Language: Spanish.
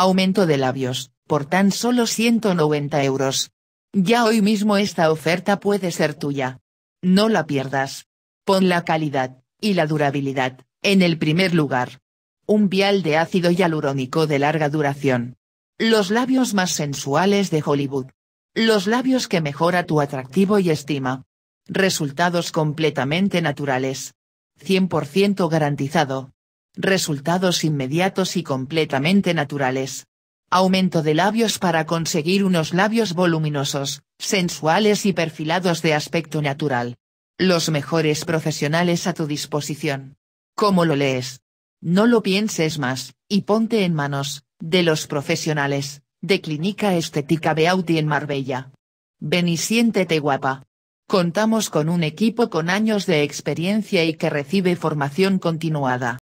aumento de labios, por tan solo 190 euros. Ya hoy mismo esta oferta puede ser tuya. No la pierdas. Pon la calidad, y la durabilidad, en el primer lugar. Un vial de ácido hialurónico de larga duración. Los labios más sensuales de Hollywood. Los labios que mejora tu atractivo y estima. Resultados completamente naturales. 100% garantizado. Resultados inmediatos y completamente naturales. Aumento de labios para conseguir unos labios voluminosos, sensuales y perfilados de aspecto natural. Los mejores profesionales a tu disposición. ¿Cómo lo lees? No lo pienses más, y ponte en manos, de los profesionales, de Clínica Estética Beauty en Marbella. Ven y siéntete guapa. Contamos con un equipo con años de experiencia y que recibe formación continuada.